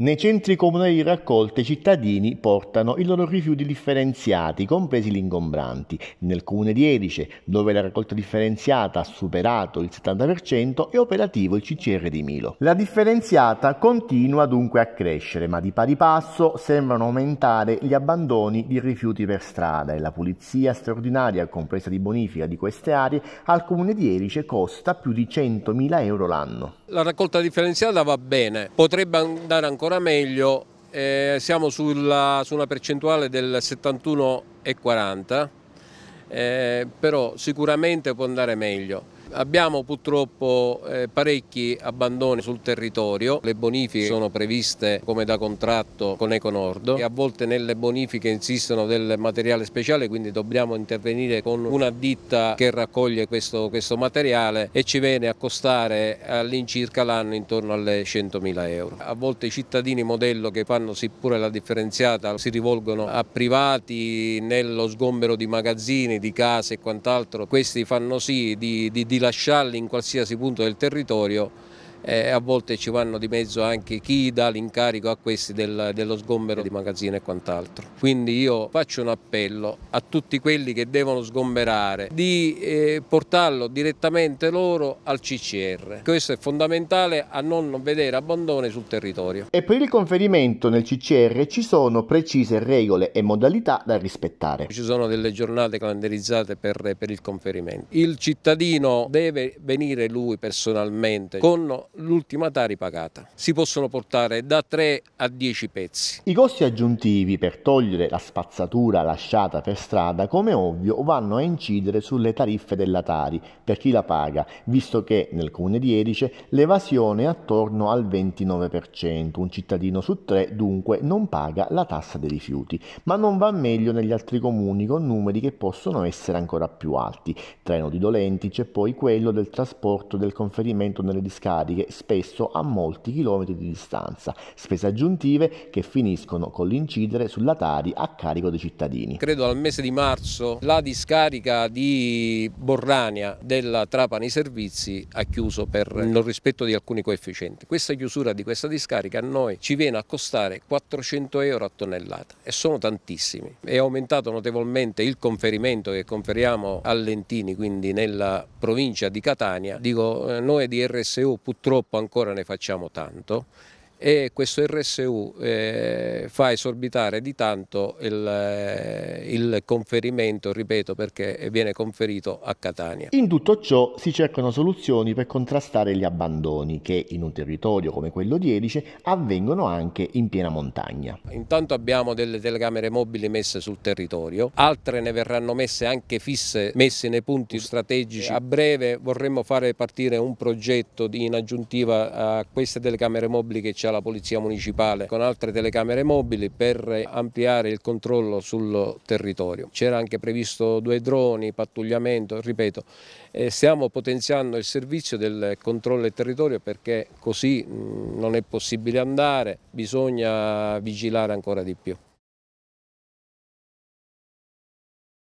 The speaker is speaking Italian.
Nei centri comunali di raccolta i cittadini portano i loro rifiuti differenziati, compresi gli ingombranti. Nel comune di Erice, dove la raccolta differenziata ha superato il 70%, è operativo il CCR di Milo. La differenziata continua dunque a crescere, ma di pari passo sembrano aumentare gli abbandoni di rifiuti per strada e la pulizia straordinaria, compresa di bonifica di queste aree, al comune di Erice costa più di 100.000 euro l'anno. La raccolta differenziata va bene, potrebbe andare ancora ancora meglio, eh, siamo sulla, su una percentuale del 71,40, eh, però sicuramente può andare meglio. Abbiamo purtroppo eh, parecchi abbandoni sul territorio, le bonifiche sono previste come da contratto con Econordo e a volte nelle bonifiche insistono del materiale speciale quindi dobbiamo intervenire con una ditta che raccoglie questo, questo materiale e ci viene a costare all'incirca l'anno intorno alle 100.000 euro. A volte i cittadini modello che fanno sì pure la differenziata si rivolgono a privati nello sgombero di magazzini, di case e quant'altro, questi fanno sì di, di di lasciarli in qualsiasi punto del territorio e a volte ci vanno di mezzo anche chi dà l'incarico a questi del, dello sgombero di magazzino e quant'altro. Quindi io faccio un appello a tutti quelli che devono sgomberare di eh, portarlo direttamente loro al CCR. Questo è fondamentale a non vedere abbandone sul territorio. E per il conferimento nel CCR ci sono precise regole e modalità da rispettare. Ci sono delle giornate calendarizzate per, per il conferimento. Il cittadino deve venire lui personalmente con l'ultima tara pagata. Si possono portare da 3 a 10 pezzi. I costi aggiuntivi per togliere la spazzatura lasciata per strada, come ovvio, vanno a incidere sulle tariffe della Tari per chi la paga, visto che nel comune di Erice l'evasione è attorno al 29%. Un cittadino su tre dunque non paga la tassa dei rifiuti, ma non va meglio negli altri comuni con numeri che possono essere ancora più alti. Treno di dolenti c'è poi quello del trasporto del conferimento nelle discariche pratiche spesso a molti chilometri di distanza, spese aggiuntive che finiscono con l'incidere sulla Tari a carico dei cittadini. Credo al mese di marzo la discarica di Borrania della Trapani Servizi ha chiuso per non rispetto di alcuni coefficienti. Questa chiusura di questa discarica a noi ci viene a costare 400 euro a tonnellata e sono tantissimi. È aumentato notevolmente il conferimento che conferiamo a Lentini, quindi nella provincia di Catania. Dico, eh, noi di RSU purtroppo purtroppo ancora ne facciamo tanto e questo RSU eh, fa esorbitare di tanto il, eh, il, conferimento, ripeto, perché viene conferito a Catania. In tutto ciò si cercano soluzioni per contrastare gli abbandoni che in un territorio come quello di Erice avvengono anche in piena montagna. Intanto abbiamo delle telecamere mobili messe sul territorio, altre ne verranno messe anche fisse, messe nei punti strategici. A breve vorremmo fare partire un progetto in aggiuntiva a queste telecamere mobili che ci già la Polizia Municipale con altre telecamere mobili per ampliare il controllo sul territorio. C'era anche previsto due droni, pattugliamento, ripeto, stiamo potenziando il servizio del controllo del territorio perché così non è possibile andare, bisogna vigilare ancora di più.